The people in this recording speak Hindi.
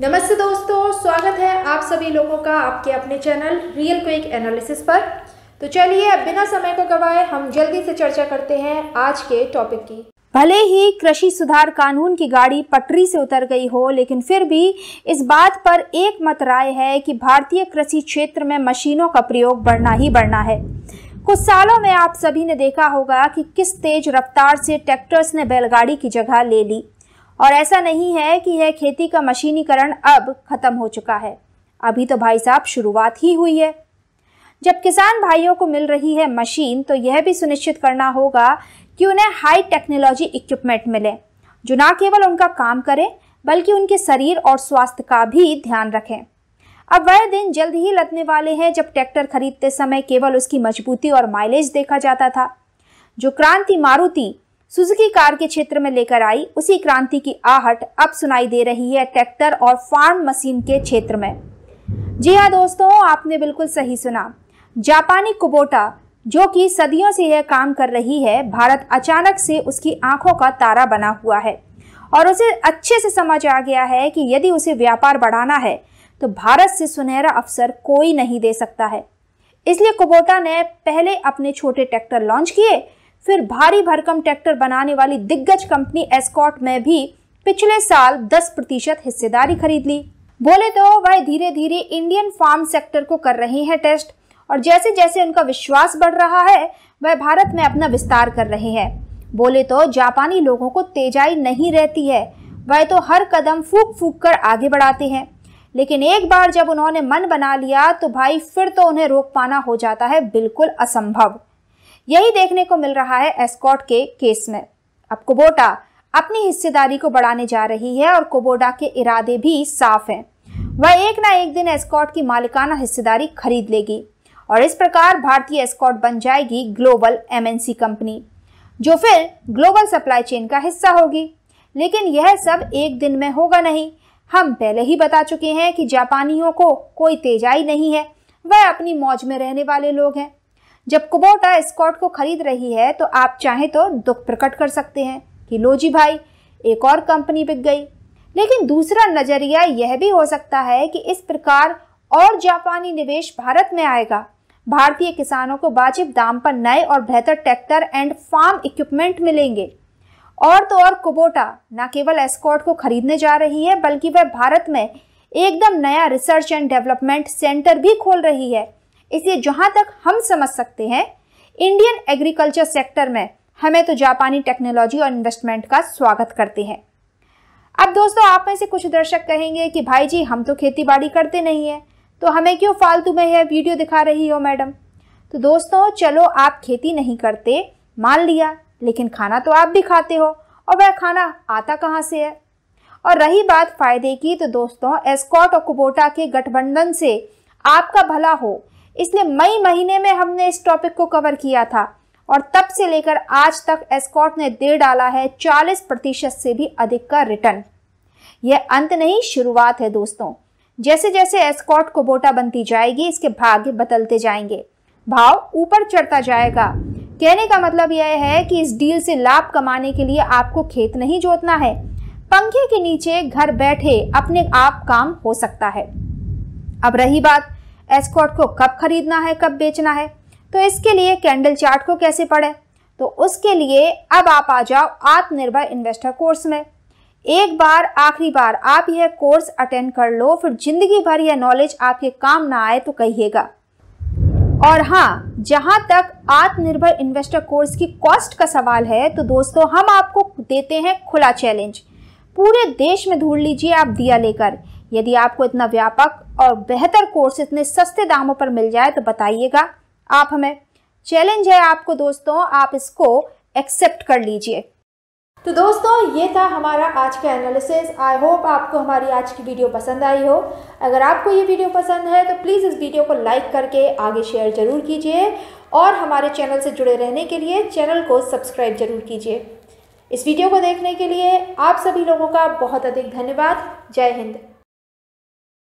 नमस्ते दोस्तों स्वागत है आप सभी लोगों का आपके अपने चैनल रियल क्विक एनालिसिस पर तो चलिए अब बिना समय को गवाए हम जल्दी से चर्चा करते हैं आज के टॉपिक की भले ही कृषि सुधार कानून की गाड़ी पटरी से उतर गई हो लेकिन फिर भी इस बात पर एक मत राय है कि भारतीय कृषि क्षेत्र में मशीनों का प्रयोग बढ़ना ही बढ़ना है कुछ सालों में आप सभी ने देखा होगा कि किस तेज रफ्तार से ट्रैक्टर्स ने बैलगाड़ी की जगह ले ली और ऐसा नहीं है कि यह खेती का मशीनीकरण अब खत्म हो चुका है अभी तो भाई साहब शुरुआत ही हुई है जब किसान भाइयों को मिल रही है मशीन तो यह भी सुनिश्चित करना होगा कि उन्हें हाई टेक्नोलॉजी इक्विपमेंट मिले जो ना केवल उनका काम करें बल्कि उनके शरीर और स्वास्थ्य का भी ध्यान रखें अब वह दिन जल्द ही लगने वाले हैं जब ट्रैक्टर खरीदते समय केवल उसकी मजबूती और माइलेज देखा जाता था जो क्रांति मारुति सुजुकी कार के क्षेत्र में लेकर आई उसी क्रांति की आहट अब सुनाई दे रही है ट्रैक्टर और फार्म मशीन के क्षेत्र में जी हाँ दोस्तों आपने बिल्कुल सही सुना जापानी कुबोटा जो कि सदियों से यह काम कर रही है भारत अचानक से उसकी आंखों का तारा बना हुआ है और उसे अच्छे से समझ आ गया है कि यदि उसे व्यापार बढ़ाना है तो भारत से सुनहरा अवसर कोई नहीं दे सकता है इसलिए कुबोटा ने पहले अपने छोटे ट्रैक्टर लॉन्च किए फिर भारी भरकम ट्रैक्टर बनाने वाली दिग्गज कंपनी एस्कॉट में भी पिछले साल 10 प्रतिशत हिस्सेदारी खरीद ली बोले तो वह धीरे धीरे इंडियन फार्म सेक्टर को कर रहे हैं टेस्ट और जैसे जैसे उनका विश्वास बढ़ रहा है वह भारत में अपना विस्तार कर रहे हैं बोले तो जापानी लोगों को तेजाई नहीं रहती है वह तो हर कदम फूक फूक कर आगे बढ़ाते हैं लेकिन एक बार जब उन्होंने मन बना लिया तो भाई फिर तो उन्हें रोक पाना हो जाता है बिल्कुल असंभव यही देखने को मिल रहा है एस्कॉट के केस में अब कुबोटा अपनी हिस्सेदारी को बढ़ाने जा रही है और कुबोटा के इरादे भी साफ हैं वह एक ना एक दिन एस्कॉट की मालिकाना हिस्सेदारी खरीद लेगी और इस प्रकार भारतीय एस्कॉट बन जाएगी ग्लोबल एमएनसी कंपनी जो फिर ग्लोबल सप्लाई चेन का हिस्सा होगी लेकिन यह सब एक दिन में होगा नहीं हम पहले ही बता चुके हैं कि जापानियों को कोई तेजाई नहीं है वह अपनी मौज में रहने वाले लोग हैं जब कुबोटा स्कॉट को खरीद रही है तो आप चाहें तो दुख प्रकट कर सकते हैं कि लो जी भाई एक और कंपनी बिक गई लेकिन दूसरा नज़रिया यह भी हो सकता है कि इस प्रकार और जापानी निवेश भारत में आएगा भारतीय किसानों को वाजिब दाम पर नए और बेहतर ट्रैक्टर एंड फार्म इक्विपमेंट मिलेंगे और तो और कुबोटा न केवल एस्कॉट को खरीदने जा रही है बल्कि वह भारत में एकदम नया रिसर्च एंड डेवलपमेंट सेंटर भी खोल रही है इसलिए जहाँ तक हम समझ सकते हैं इंडियन एग्रीकल्चर सेक्टर में हमें तो जापानी टेक्नोलॉजी और इन्वेस्टमेंट का स्वागत करते हैं अब दोस्तों आप में से कुछ दर्शक कहेंगे कि भाई जी हम तो खेती करते नहीं हैं तो हमें क्यों फालतू में यह वीडियो दिखा रही हो मैडम तो दोस्तों चलो आप खेती नहीं करते मान लिया लेकिन खाना तो आप भी खाते हो और वह खाना आता कहाँ से है और रही बात फायदे की तो दोस्तों एस्कॉट और कुबोटा के गठबंधन से आपका भला हो इसलिए मई महीने में हमने इस टॉपिक को कवर किया था और तब से लेकर आज तक एस्कॉट ने दे डाला है 40 प्रतिशत से भी अधिक का रिटर्न यह अंत नहीं शुरुआत है दोस्तों जैसे जैसे एस्कॉट को बोटा बनती जाएगी इसके भाग्य बदलते जाएंगे भाव ऊपर चढ़ता जाएगा कहने का मतलब यह है कि इस डील से लाभ कमाने के लिए आपको खेत नहीं जोतना है पंखे के नीचे घर बैठे अपने आप काम हो सकता है अब रही बात एस्कॉट को कब खरीदना है कब बेचना है तो इसके लिए कैंडल चार्ट को कैसे पढ़े तो उसके लिए अब आप आ जाओ आत्मनिर्भर इन्वेस्टर कोर्स में एक बार आखिरी बार आप यह कोर्स अटेंड कर लो फिर जिंदगी भर यह नॉलेज आपके काम ना आए तो कहिएगा और हाँ जहां तक आत्मनिर्भर इन्वेस्टर कोर्स की कॉस्ट का सवाल है तो दोस्तों हम आपको देते हैं खुला चैलेंज पूरे देश में ढूंढ लीजिए आप दिया लेकर यदि आपको इतना व्यापक और बेहतर कोर्स इतने सस्ते दामों पर मिल जाए तो बताइएगा आप हमें चैलेंज है आपको दोस्तों आप इसको एक्सेप्ट कर लीजिए तो दोस्तों ये था हमारा आज का एनालिसिस आई होप आपको हमारी आज की वीडियो पसंद आई हो अगर आपको ये वीडियो पसंद है तो प्लीज़ इस वीडियो को लाइक करके आगे शेयर ज़रूर कीजिए और हमारे चैनल से जुड़े रहने के लिए चैनल को सब्सक्राइब ज़रूर कीजिए इस वीडियो को देखने के लिए आप सभी लोगों का बहुत अधिक धन्यवाद जय हिंद